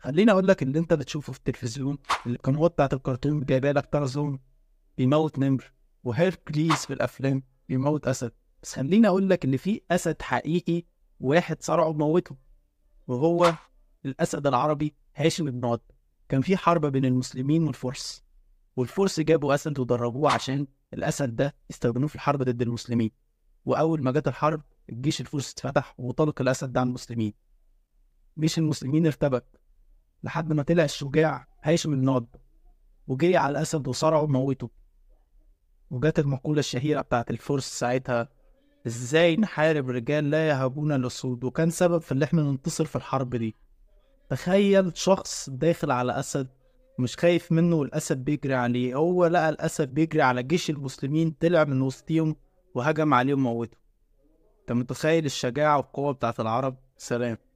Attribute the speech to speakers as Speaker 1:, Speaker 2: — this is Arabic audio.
Speaker 1: خليني اقول لك اللي انت بتشوفه في التلفزيون القنوات بتاعت الكرتون جايبه لك تارزون بيموت نمر وهيركليز في الافلام بيموت اسد بس خليني اقول لك ان في اسد حقيقي واحد صرعه وموته وهو الاسد العربي هاشم بن عدة كان في حرب بين المسلمين والفرس والفرس جابوا اسد ودربوه عشان الاسد ده استخدموه في الحرب ضد المسلمين واول ما جت الحرب الجيش الفرس اتفتح وطلق الاسد ده على المسلمين جيش المسلمين ارتبك لحد ما طلع الشجاع هاشم الناض وجري على الأسد وصرعه وموته وجت المقولة الشهيرة بتاعت الفرس ساعتها ازاي نحارب رجال لا يهابون للصود وكان سبب في اللي احنا ننتصر في الحرب دي تخيل شخص داخل على أسد مش خايف منه والأسد بيجري عليه هو لقى الأسد بيجري على جيش المسلمين طلع من وسطيهم وهجم عليهم وموته انت متخيل الشجاعة والقوة بتاعت العرب سلام